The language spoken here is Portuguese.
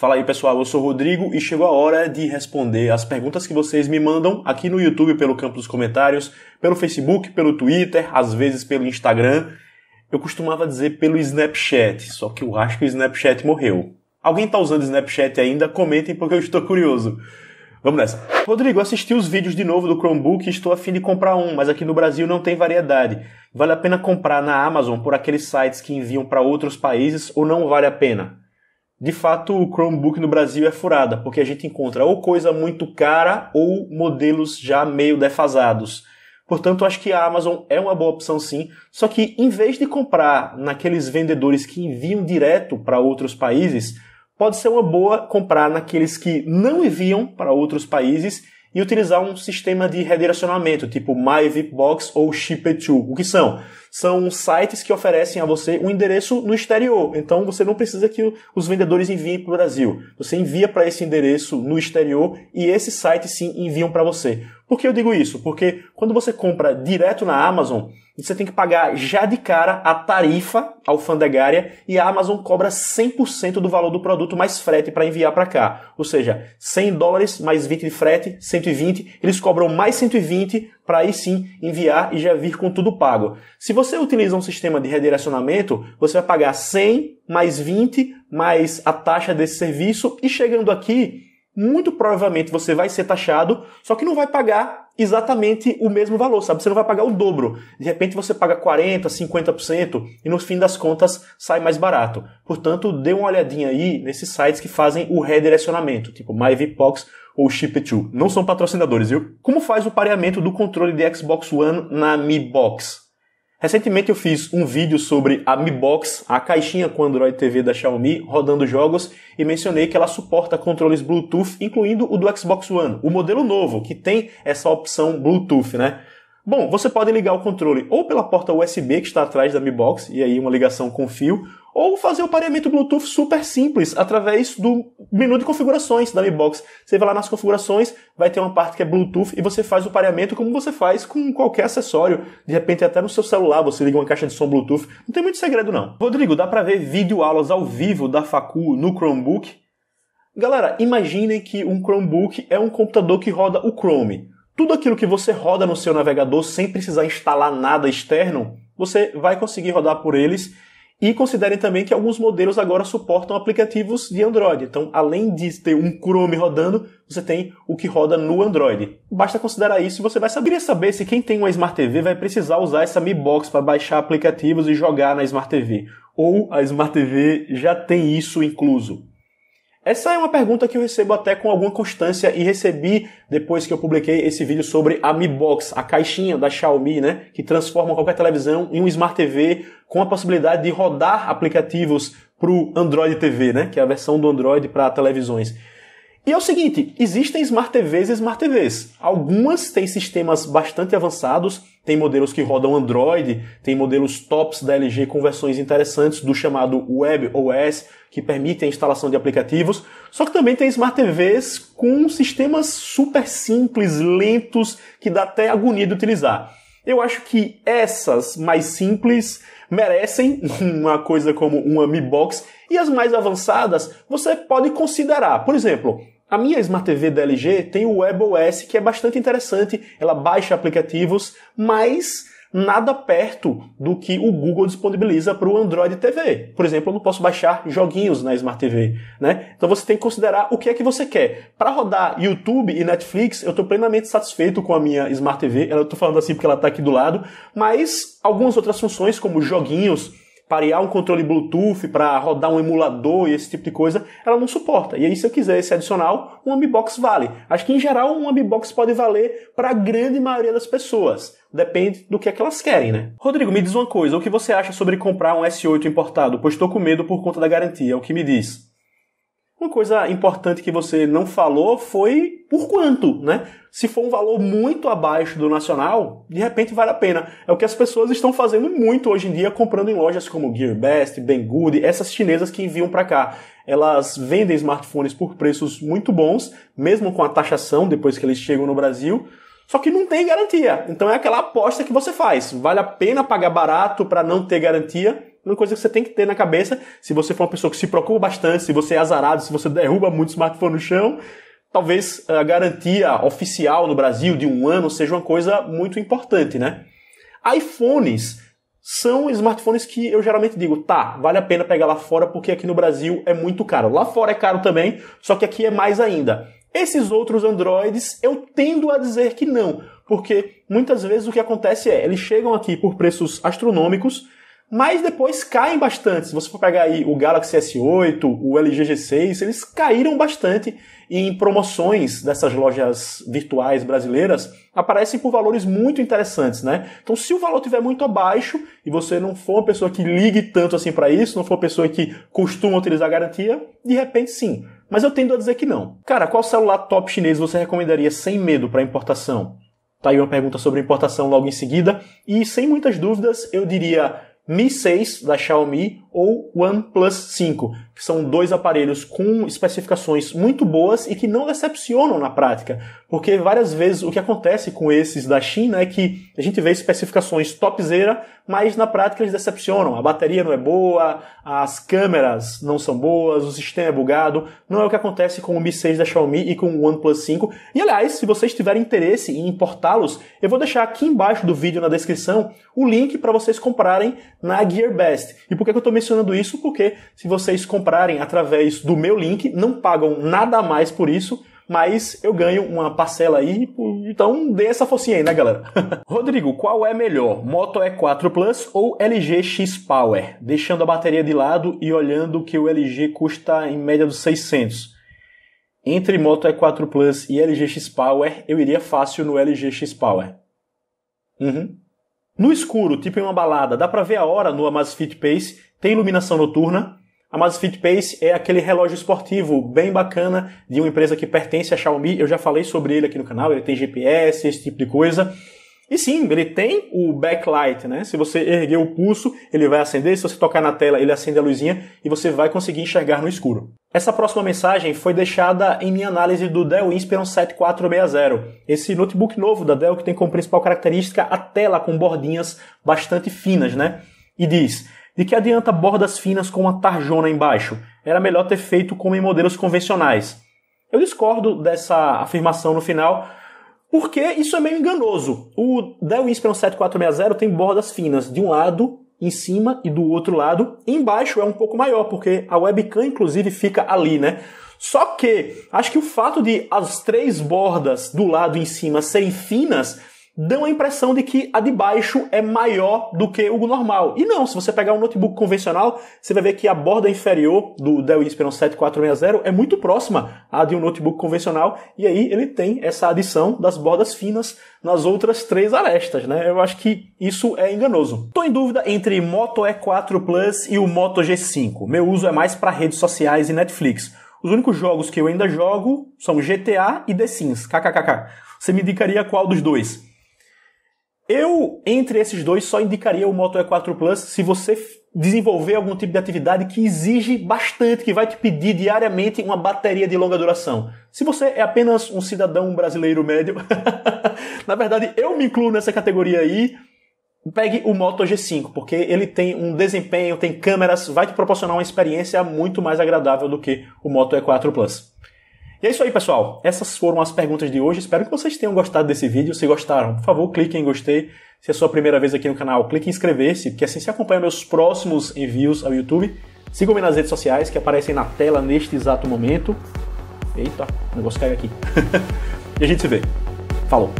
Fala aí pessoal, eu sou o Rodrigo e chegou a hora de responder as perguntas que vocês me mandam aqui no YouTube pelo campo dos comentários, pelo Facebook, pelo Twitter, às vezes pelo Instagram. Eu costumava dizer pelo Snapchat, só que eu acho que o Snapchat morreu. Alguém tá usando Snapchat ainda? Comentem porque eu estou curioso. Vamos nessa. Rodrigo, assisti os vídeos de novo do Chromebook e estou afim de comprar um, mas aqui no Brasil não tem variedade. Vale a pena comprar na Amazon por aqueles sites que enviam para outros países ou não vale a pena? de fato o Chromebook no Brasil é furada, porque a gente encontra ou coisa muito cara ou modelos já meio defasados. Portanto, acho que a Amazon é uma boa opção sim, só que em vez de comprar naqueles vendedores que enviam direto para outros países, pode ser uma boa comprar naqueles que não enviam para outros países e utilizar um sistema de redirecionamento, tipo MyVipBox ou Ship2. O que são? São sites que oferecem a você um endereço no exterior. Então você não precisa que os vendedores enviem para o Brasil. Você envia para esse endereço no exterior e esses sites sim enviam para você. Por que eu digo isso? Porque quando você compra direto na Amazon, você tem que pagar já de cara a tarifa alfandegária e a Amazon cobra 100% do valor do produto mais frete para enviar para cá. Ou seja, 100 dólares mais 20 de frete, 120, eles cobram mais 120 para aí sim enviar e já vir com tudo pago. Se você utiliza um sistema de redirecionamento, você vai pagar 100 mais 20 mais a taxa desse serviço e chegando aqui muito provavelmente você vai ser taxado, só que não vai pagar exatamente o mesmo valor, sabe? Você não vai pagar o dobro. De repente você paga 40%, 50% e no fim das contas sai mais barato. Portanto, dê uma olhadinha aí nesses sites que fazem o redirecionamento, tipo MyVPox ou Ship2. Não são patrocinadores, viu? Como faz o pareamento do controle de Xbox One na Mi Box? Recentemente eu fiz um vídeo sobre a Mi Box, a caixinha com Android TV da Xiaomi, rodando jogos e mencionei que ela suporta controles Bluetooth, incluindo o do Xbox One, o modelo novo que tem essa opção Bluetooth, né? Bom, você pode ligar o controle ou pela porta USB que está atrás da Mi Box, e aí uma ligação com fio, ou fazer o pareamento Bluetooth super simples através do menu de configurações da Mi Box. Você vai lá nas configurações, vai ter uma parte que é Bluetooth e você faz o pareamento como você faz com qualquer acessório. De repente até no seu celular você liga uma caixa de som Bluetooth. Não tem muito segredo não. Rodrigo, dá para ver vídeo aulas ao vivo da Facu no Chromebook? Galera, imaginem que um Chromebook é um computador que roda o Chrome. Tudo aquilo que você roda no seu navegador sem precisar instalar nada externo, você vai conseguir rodar por eles e considerem também que alguns modelos agora suportam aplicativos de Android. Então, além de ter um Chrome rodando, você tem o que roda no Android. Basta considerar isso e você vai saber. Queria saber se quem tem uma Smart TV vai precisar usar essa Mi Box para baixar aplicativos e jogar na Smart TV. Ou a Smart TV já tem isso incluso. Essa é uma pergunta que eu recebo até com alguma constância e recebi depois que eu publiquei esse vídeo sobre a Mi Box, a caixinha da Xiaomi, né, que transforma qualquer televisão em um Smart TV com a possibilidade de rodar aplicativos para o Android TV, né, que é a versão do Android para televisões. E é o seguinte, existem Smart TVs e Smart TVs. Algumas têm sistemas bastante avançados, tem modelos que rodam Android, tem modelos tops da LG com versões interessantes do chamado Web OS, que permitem a instalação de aplicativos. Só que também tem Smart TVs com sistemas super simples, lentos, que dá até agonia de utilizar. Eu acho que essas mais simples merecem uma coisa como uma Mi Box e as mais avançadas você pode considerar. Por exemplo, a minha Smart TV da LG tem o WebOS, que é bastante interessante. Ela baixa aplicativos, mas nada perto do que o Google disponibiliza para o Android TV. Por exemplo, eu não posso baixar joguinhos na Smart TV, né? Então você tem que considerar o que é que você quer. Para rodar YouTube e Netflix, eu estou plenamente satisfeito com a minha Smart TV. Eu estou falando assim porque ela está aqui do lado, mas algumas outras funções como joguinhos parear um controle Bluetooth para rodar um emulador e esse tipo de coisa, ela não suporta. E aí, se eu quiser esse adicional, um Ambibox vale. Acho que, em geral, um Ambibox pode valer para a grande maioria das pessoas. Depende do que é que elas querem, né? Rodrigo, me diz uma coisa. O que você acha sobre comprar um S8 importado? Pois estou com medo por conta da garantia. É o que me diz? Uma coisa importante que você não falou foi por quanto, né? Se for um valor muito abaixo do nacional, de repente vale a pena. É o que as pessoas estão fazendo muito hoje em dia, comprando em lojas como GearBest, Banggood, essas chinesas que enviam para cá. Elas vendem smartphones por preços muito bons, mesmo com a taxação depois que eles chegam no Brasil. Só que não tem garantia. Então é aquela aposta que você faz. Vale a pena pagar barato para não ter garantia? uma coisa que você tem que ter na cabeça, se você for uma pessoa que se preocupa bastante, se você é azarado, se você derruba muito smartphone no chão, talvez eh, a garantia oficial no Brasil de um ano seja uma coisa muito importante, né? iPhones são smartphones que eu geralmente digo, tá, vale a pena pegar lá fora porque aqui no Brasil é muito caro. Lá fora é caro também, só que aqui é mais ainda. Esses outros Androids eu tendo a dizer que não, porque muitas vezes o que acontece é, eles chegam aqui por preços astronômicos, mas depois caem bastante. Se você for pegar aí o Galaxy S8, o LG G6, eles caíram bastante e em promoções dessas lojas virtuais brasileiras aparecem por valores muito interessantes, né? Então, se o valor tiver muito abaixo e você não for uma pessoa que ligue tanto assim para isso, não for uma pessoa que costuma utilizar garantia, de repente sim. Mas eu tendo a dizer que não. Cara, qual celular top chinês você recomendaria sem medo para importação? Tá aí uma pergunta sobre importação logo em seguida. E sem muitas dúvidas, eu diria Mi 6 da Xiaomi ou OnePlus 5 que são dois aparelhos com especificações muito boas e que não decepcionam na prática, porque várias vezes o que acontece com esses da China é que a gente vê especificações topzera, mas na prática eles decepcionam. A bateria não é boa, as câmeras não são boas, o sistema é bugado. Não é o que acontece com o Mi 6 da Xiaomi e com o OnePlus 5. E aliás, se vocês tiverem interesse em importá-los, eu vou deixar aqui embaixo do vídeo na descrição o link para vocês comprarem na GearBest. E por que eu estou mencionando isso? Porque se vocês comprarem comprarem através do meu link, não pagam nada mais por isso, mas eu ganho uma parcela aí, então dê essa focinha aí, né, galera? Rodrigo, qual é melhor, Moto E4 Plus ou LG X Power? Deixando a bateria de lado e olhando que o LG custa em média dos 600. Entre Moto E4 Plus e LG X Power, eu iria fácil no LG X Power. Uhum. No escuro, tipo em uma balada, dá pra ver a hora no Amazfit Pace, tem iluminação noturna, a Amazfit Pace é aquele relógio esportivo bem bacana de uma empresa que pertence à Xiaomi. Eu já falei sobre ele aqui no canal, ele tem GPS, esse tipo de coisa. E sim, ele tem o backlight, né? Se você erguer o pulso, ele vai acender. Se você tocar na tela, ele acende a luzinha e você vai conseguir enxergar no escuro. Essa próxima mensagem foi deixada em minha análise do Dell Inspiron 7460. Esse notebook novo da Dell que tem como principal característica a tela com bordinhas bastante finas, né? E diz: de que adianta bordas finas com uma tarjona embaixo? Era melhor ter feito como em modelos convencionais. Eu discordo dessa afirmação no final, porque isso é meio enganoso. O Dell Inspiron 7460 tem bordas finas de um lado em cima e do outro lado. Embaixo é um pouco maior, porque a webcam inclusive fica ali, né? Só que acho que o fato de as três bordas do lado em cima serem finas dão a impressão de que a de baixo é maior do que o normal. E não, se você pegar um notebook convencional, você vai ver que a borda inferior do Dell Inspiron 7460 é muito próxima à de um notebook convencional, e aí ele tem essa adição das bordas finas nas outras três arestas, né? Eu acho que isso é enganoso. Tô em dúvida entre Moto E4 Plus e o Moto G5. Meu uso é mais para redes sociais e Netflix. Os únicos jogos que eu ainda jogo são GTA e The Sims. KKKK. Você me indicaria qual dos dois? Eu, entre esses dois, só indicaria o Moto E4 Plus se você desenvolver algum tipo de atividade que exige bastante, que vai te pedir diariamente uma bateria de longa duração. Se você é apenas um cidadão brasileiro médio, na verdade eu me incluo nessa categoria aí, pegue o Moto G5, porque ele tem um desempenho, tem câmeras, vai te proporcionar uma experiência muito mais agradável do que o Moto E4 Plus. E é isso aí, pessoal. Essas foram as perguntas de hoje. Espero que vocês tenham gostado desse vídeo. Se gostaram, por favor, clique em gostei. Se é sua primeira vez aqui no canal, clique em inscrever-se, porque é assim você acompanha meus próximos envios ao YouTube. Sigam-me nas redes sociais que aparecem na tela neste exato momento. Eita, o negócio caiu aqui. e a gente se vê. Falou!